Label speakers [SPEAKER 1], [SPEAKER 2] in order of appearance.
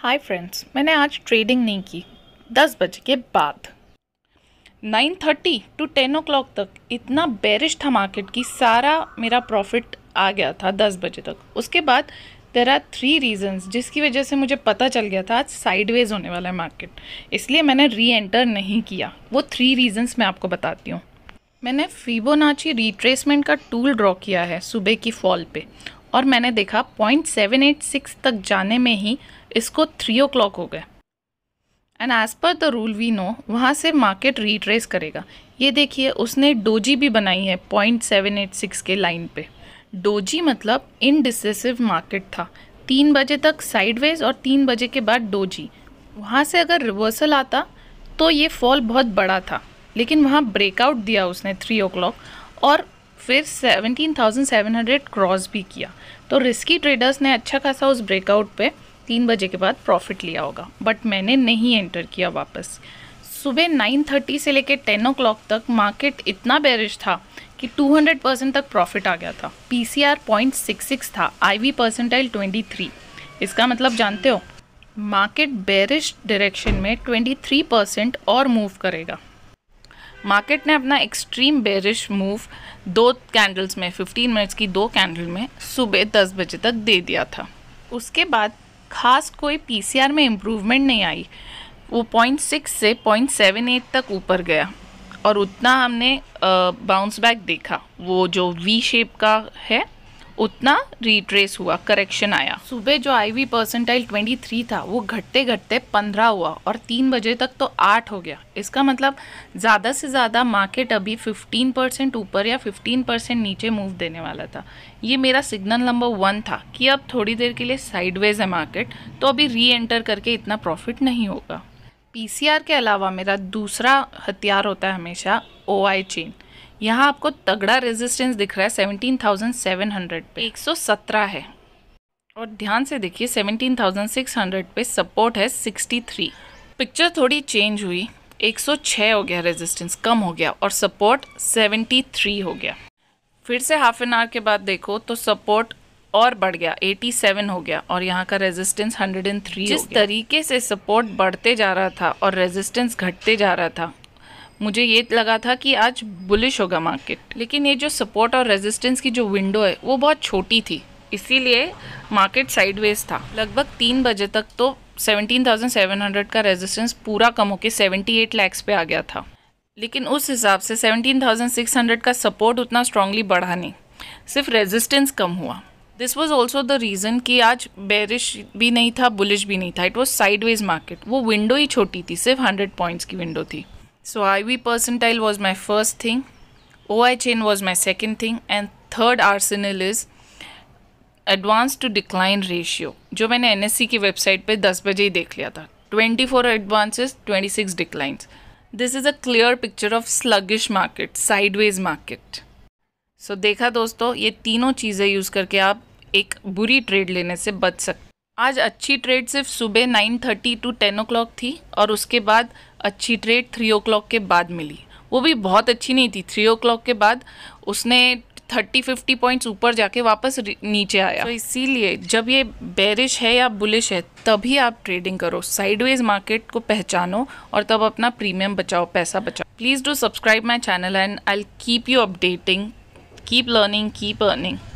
[SPEAKER 1] Hi friends मैंने आज trading नहीं की दस बजे के बाद nine thirty to ten o'clock तक इतना बेरिश था मार्केट कि सारा मेरा प्रॉफिट आ गया था दस बजे तक उसके बाद देर आर थ्री रीजंस जिसकी वजह से मुझे पता चल गया था आज साइडवेज होने वाला है मार्केट इसलिए मैंने री एंटर नहीं किया वो थ्री रीजंस मैं आपको बताती हूँ मैंने फीबोनाची रिट्रेसमेंट का टूल ड्रॉ किया है सुबह की फॉल पे और मैंने देखा पॉइंट सेवन एट सिक्स तक जाने में ही इसको थ्री ओ क्लॉक हो गए and as per the rule we know वहाँ से मार्केट रीट्रेस करेगा ये देखिए उसने डोजी भी बनाई है पॉइंट सेवन एट सिक्स के लाइन पे डोजी मतलब इनडिसिव मार्केट था तीन बजे तक साइडवेज और तीन बजे के बाद डोजी वहाँ से अगर रिवर्सल आता तो ये फॉल बहुत बड़ा था लेकिन वहाँ ब्रेकआउट दिया उसने थ्री ओ क्लॉक और फिर 17,700 क्रॉस भी किया तो रिस्की ट्रेडर्स ने अच्छा खासा उस ब्रेकआउट पे तीन बजे के बाद प्रॉफिट लिया होगा बट मैंने नहीं एंटर किया वापस सुबह 9:30 से लेकर 10 ओ तक मार्केट इतना बेरिश था कि 200 परसेंट तक प्रॉफिट आ गया था P C R point six six था I V percentile twenty three इसका मतलब जानते हो मार्केट बेरिश डायरेक्शन में ट्वेंटी थ्री परसेंट और मूव करेगा मार्केट ने अपना एक्सट्रीम बेरिश मूव दो कैंडल्स में 15 मिनट्स की दो कैंडल में सुबह 10 बजे तक दे दिया था उसके बाद खास कोई पीसीआर में इम्प्रूवमेंट नहीं आई वो पॉइंट से पॉइंट तक ऊपर गया और उतना हमने बाउंस बैक देखा वो जो वी शेप का है उतना रिट्रेस हुआ करेक्शन आया सुबह जो आईवी परसेंटाइल 23 था वो घटते घटते 15 हुआ और तीन बजे तक तो 8 हो गया इसका मतलब ज़्यादा से ज़्यादा मार्केट अभी 15 परसेंट ऊपर या 15 परसेंट नीचे मूव देने वाला था ये मेरा सिग्नल नंबर वन था कि अब थोड़ी देर के लिए साइडवेज है मार्केट तो अभी री एंटर करके इतना प्रॉफिट नहीं होगा आर के अलावा मेरा दूसरा हथियार होता है हमेशा ओ चेन यहाँ आपको तगड़ा रेजिस्टेंस दिख रहा है सेवनटीन थाउजेंड सेवन हंड्रेड पे एक सौ सत्रह है और ध्यान से देखिए सेवनटीन थाउजेंड सिक्स हंड्रेड पे सपोर्ट है सिक्सटी थ्री पिक्चर थोड़ी चेंज हुई एक सौ छः हो गया रेजिस्टेंस कम हो गया और सपोर्ट सेवेंटी थ्री हो गया फिर से हाफ एन आवर के बाद देखो तो सपोर्ट और बढ़ गया 87 हो गया और यहाँ का रेजिस्टेंस 103 जिस हो गया। तरीके से सपोर्ट बढ़ते जा रहा था और रेजिस्टेंस घटते जा रहा था मुझे ये लगा था कि आज बुलिश होगा मार्केट लेकिन ये जो सपोर्ट और रेजिस्टेंस की जो विंडो है वो बहुत छोटी थी इसीलिए मार्केट साइडवेज था लगभग तीन बजे तक तो 17,700 का रेजिस्टेंस पूरा कम होकर 78 लैक्स पे आ गया था लेकिन उस हिसाब से 17,600 का सपोर्ट उतना स्ट्रांगली बढ़ा नहीं सिर्फ रेजिस्टेंस कम हुआ this was also the reason कि आज बेरिश भी नहीं था बुलिश भी नहीं था इट वॉज साइडवेज मार्केट वो विंडो ही छोटी थी सिर्फ हंड्रेड पॉइंट्स की विंडो थी So IV percentile was my first thing, OI chain was my second thing and third arsenal is advance to decline ratio जो मैंने एन एस सी की वेबसाइट पर दस बजे ही देख लिया था twenty four advances twenty six declines this is a clear picture of sluggish market sideways market so देखा दोस्तों ये तीनों चीज़ें यूज़ करके आप एक बुरी ट्रेड लेने से बच सकते आज अच्छी ट्रेड सिर्फ सुबह nine thirty to ten o'clock थी और उसके बाद अच्छी ट्रेड थ्री ओ के बाद मिली वो भी बहुत अच्छी नहीं थी थ्री ओ क्लॉक के बाद उसने थर्टी फिफ्टी पॉइंट्स ऊपर जाके वापस नीचे आया तो इसीलिए जब ये बेरिश है या बुलिश है तभी आप ट्रेडिंग करो साइडवेज मार्केट को पहचानो और तब अपना प्रीमियम बचाओ पैसा बचाओ please do subscribe my channel and I keep you updating keep learning keep earning